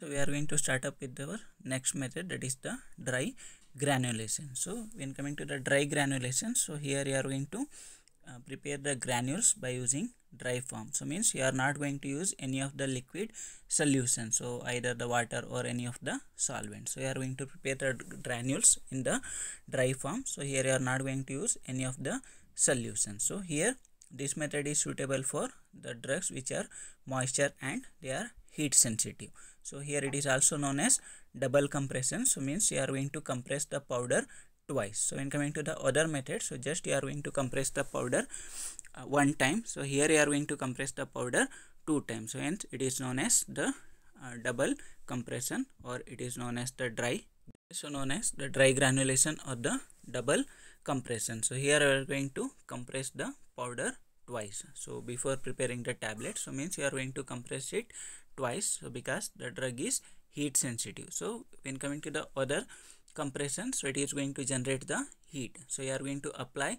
so we are going to start up with our next method that is the dry granulation so when coming to the dry granulation so here you are going to uh, prepare the granules by using dry form so means you are not going to use any of the liquid solution so either the water or any of the solvent so you are going to prepare the granules in the dry form so here you are not going to use any of the solution so here this method is suitable for the drugs which are moisture and they are heat sensitive. So here it is also known as double compression. So means you are going to compress the powder twice. So when coming to the other method, so just you are going to compress the powder uh, one time. So here you are going to compress the powder two times. So hence it is known as the uh, double compression or it is known as the dry so known as the dry granulation or the double compression so here we are going to compress the powder twice so before preparing the tablet so means you are going to compress it twice so because the drug is heat sensitive so when coming to the other compression so it is going to generate the heat so you are going to apply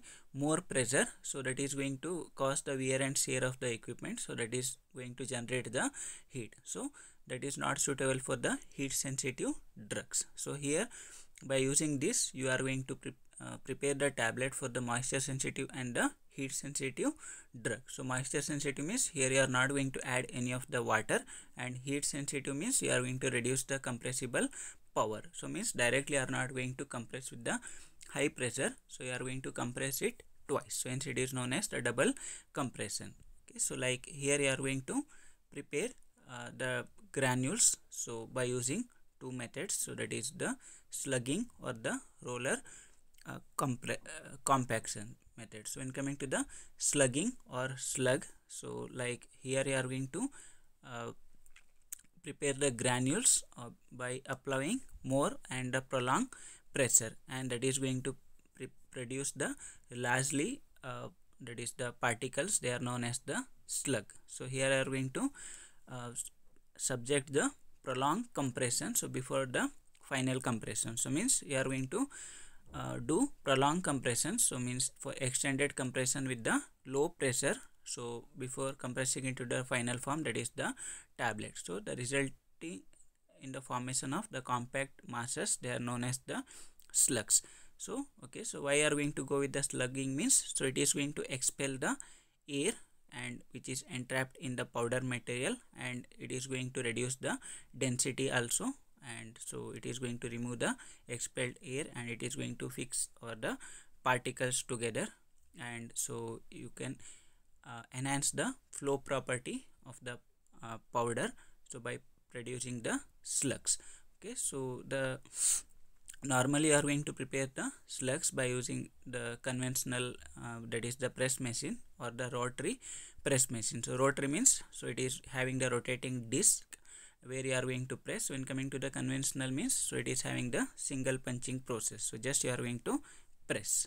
more pressure so that is going to cause the wear and tear of the equipment so that is going to generate the heat so that is not suitable for the heat sensitive drugs so here by using this you are going to pre uh, prepare the tablet for the moisture sensitive and the heat sensitive drug. So moisture sensitive means here you are not going to add any of the water and heat sensitive means you are going to reduce the compressible power. So means directly you are not going to compress with the high pressure. So you are going to compress it twice. So hence it is known as the double compression. Okay. So like here you are going to prepare uh, the granules. So by using two methods. So that is the slugging or the roller uh, uh, compaction method so in coming to the slugging or slug so like here you are going to uh, prepare the granules uh, by applying more and a prolonged pressure and that is going to produce the largely uh, that is the particles they are known as the slug so here we are going to uh, subject the prolonged compression so before the final compression so means you are going to uh, do prolonged compression so means for extended compression with the low pressure so before compressing into the final form that is the tablet so the resulting in the formation of the compact masses they are known as the slugs so okay so why are we going to go with the slugging means so it is going to expel the air and which is entrapped in the powder material and it is going to reduce the density also and so it is going to remove the expelled air and it is going to fix or the particles together and so you can uh, enhance the flow property of the uh, powder so by producing the slugs okay so the normally you are going to prepare the slugs by using the conventional uh, that is the press machine or the rotary press machine so rotary means so it is having the rotating disc where you are going to press when coming to the conventional means so it is having the single punching process so just you are going to press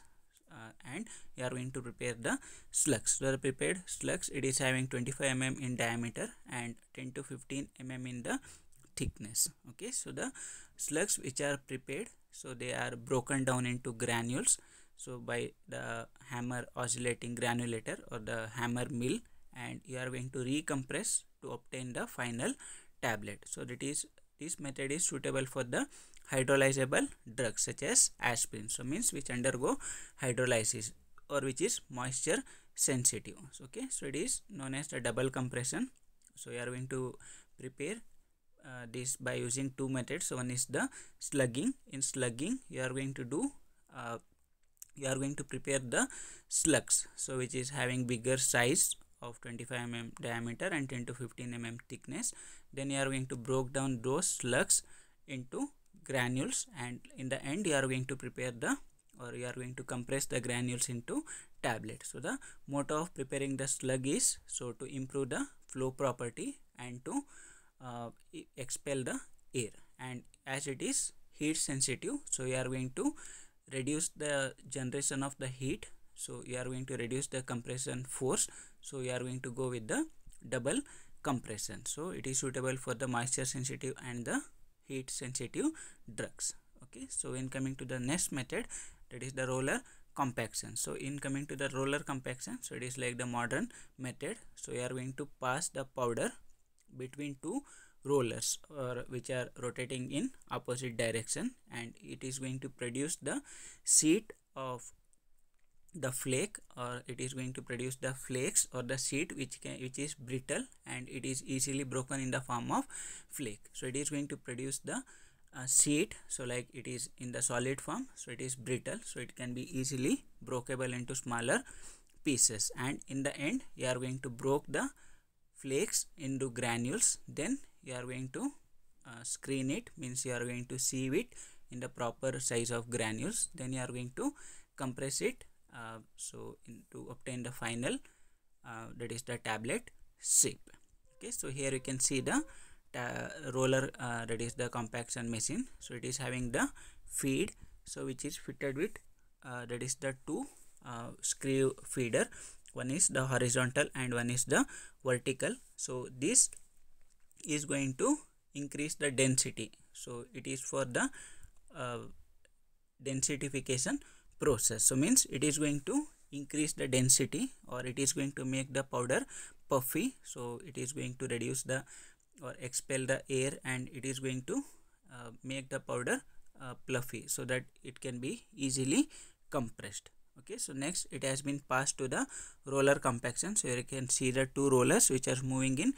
uh, and you are going to prepare the slugs so the prepared slugs it is having 25 mm in diameter and 10 to 15 mm in the thickness okay so the slugs which are prepared so they are broken down into granules so by the hammer oscillating granulator or the hammer mill and you are going to recompress to obtain the final tablet. So that is this method is suitable for the hydrolyzable drugs such as aspirin. So means which undergo hydrolysis or which is moisture sensitive. Okay, so it is known as the double compression. So we are going to prepare uh, this by using two methods. So one is the slugging. In slugging, you are going to do uh, you are going to prepare the slugs so which is having bigger size of 25 mm diameter and 10 to 15 mm thickness then you are going to break down those slugs into granules and in the end you are going to prepare the or you are going to compress the granules into tablet. so the motto of preparing the slug is so to improve the flow property and to uh, expel the air and as it is heat sensitive so you are going to reduce the generation of the heat so you are going to reduce the compression force so we are going to go with the double compression so it is suitable for the moisture sensitive and the heat sensitive drugs okay so when coming to the next method that is the roller compaction so in coming to the roller compaction so it is like the modern method so we are going to pass the powder between two rollers or which are rotating in opposite direction and it is going to produce the sheet of the flake or it is going to produce the flakes or the seed which can which is brittle and it is easily broken in the form of flake so it is going to produce the uh, seed so like it is in the solid form so it is brittle so it can be easily breakable into smaller pieces and in the end you are going to broke the flakes into granules then you are going to uh, screen it means you are going to sieve it in the proper size of granules then you are going to compress it uh, so in, to obtain the final uh, that is the tablet shape okay so here you can see the roller uh, that is the compaction machine so it is having the feed so which is fitted with uh, that is the two uh, screw feeder one is the horizontal and one is the vertical so this is going to increase the density so it is for the uh, densification process so means it is going to increase the density or it is going to make the powder puffy so it is going to reduce the or expel the air and it is going to uh, make the powder uh, fluffy so that it can be easily compressed okay so next it has been passed to the roller compaction so you can see the two rollers which are moving in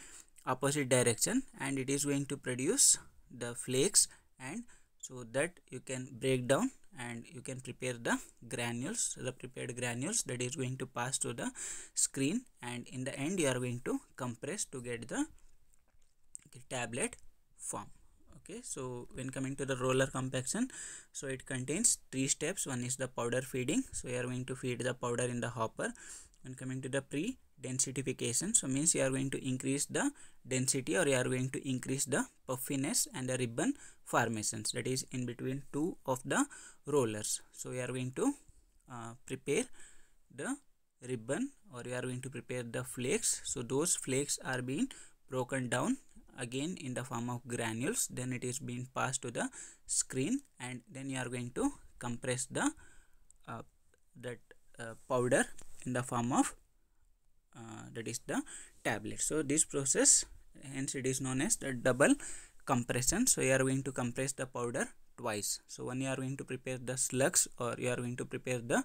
opposite direction and it is going to produce the flakes and so that you can break down and you can prepare the granules the prepared granules that is going to pass to the screen and in the end you are going to compress to get the tablet form okay so when coming to the roller compaction so it contains three steps one is the powder feeding so you are going to feed the powder in the hopper when coming to the pre densification so means you are going to increase the density or you are going to increase the puffiness and the ribbon formations that is in between two of the rollers so we are going to uh, prepare the ribbon or we are going to prepare the flakes so those flakes are being broken down again in the form of granules then it is being passed to the screen and then you are going to compress the uh, that uh, powder in the form of uh, that is the tablet so this process hence it is known as the double compression so you are going to compress the powder twice so when you are going to prepare the slugs or you are going to prepare the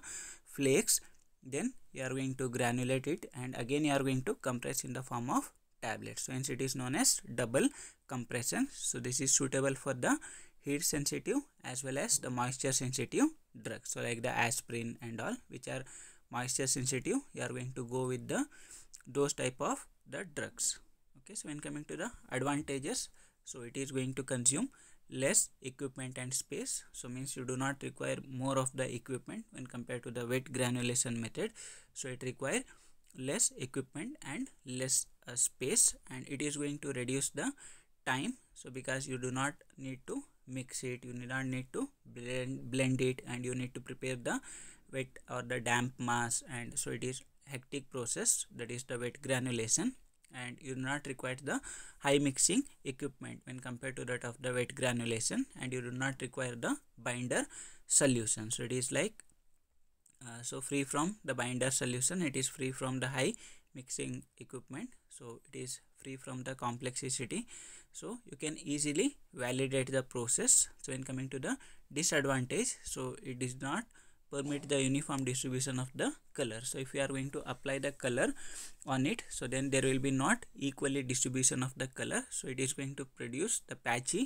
flakes then you are going to granulate it and again you are going to compress in the form of tablets so hence it is known as double compression so this is suitable for the heat sensitive as well as the moisture sensitive drugs so like the aspirin and all which are moisture sensitive you are going to go with the those type of the drugs okay so when coming to the advantages so it is going to consume less equipment and space so means you do not require more of the equipment when compared to the wet granulation method so it require less equipment and less uh, space and it is going to reduce the time so because you do not need to mix it you do not need to blend blend it and you need to prepare the wet or the damp mass and so it is hectic process that is the wet granulation and you do not require the high mixing equipment when compared to that of the wet granulation and you do not require the binder solution so it is like uh, so free from the binder solution it is free from the high mixing equipment so it is free from the complexity so you can easily validate the process so in coming to the disadvantage so it is not permit the uniform distribution of the color so if we are going to apply the color on it so then there will be not equally distribution of the color so it is going to produce the patchy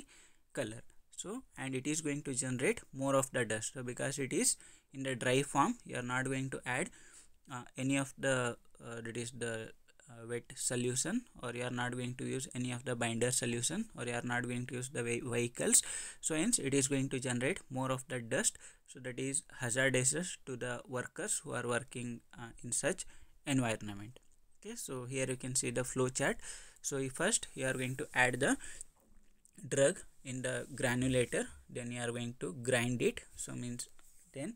color so and it is going to generate more of the dust so because it is in the dry form you are not going to add uh, any of the uh, that is the uh, wet solution or you are not going to use any of the binder solution or you are not going to use the vehicles so hence it is going to generate more of the dust so that is hazardous to the workers who are working uh, in such environment okay so here you can see the flow chart so first you are going to add the drug in the granulator then you are going to grind it so means then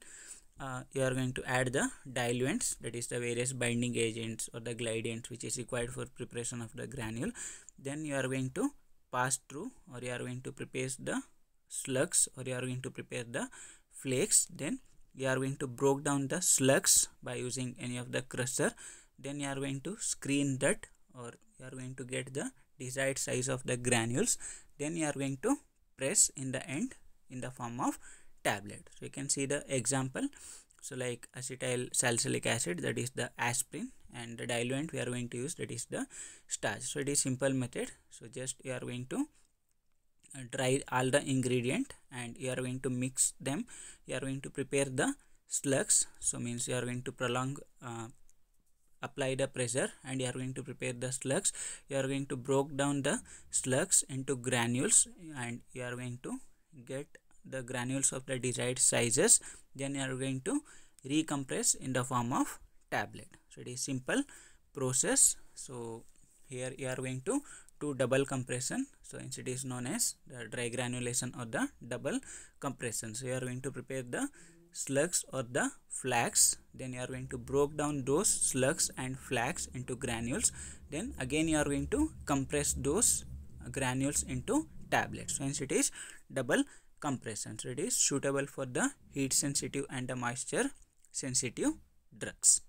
uh, you are going to add the diluents that is the various binding agents or the gladients which is required for preparation of the granule then you are going to pass through or you are going to prepare the slugs or you are going to prepare the flakes then you are going to break down the slugs by using any of the crusher then you are going to screen that or you are going to get the desired size of the granules then you are going to press in the end in the form of tablet so you can see the example so like acetyl salicylic acid that is the aspirin and the diluent we are going to use that is the starch so it is simple method so just you are going to uh, dry all the ingredient and you are going to mix them you are going to prepare the slugs so means you are going to prolong uh, apply the pressure and you are going to prepare the slugs you are going to break down the slugs into granules and you are going to get the granules of the desired sizes then you are going to recompress in the form of tablet so it is simple process so here you are going to do double compression so it is known as the dry granulation or the double compression so you are going to prepare the slugs or the flax then you are going to break down those slugs and flax into granules then again you are going to compress those granules into tablets so hence it is double compression. So it is suitable for the heat sensitive and the moisture sensitive drugs.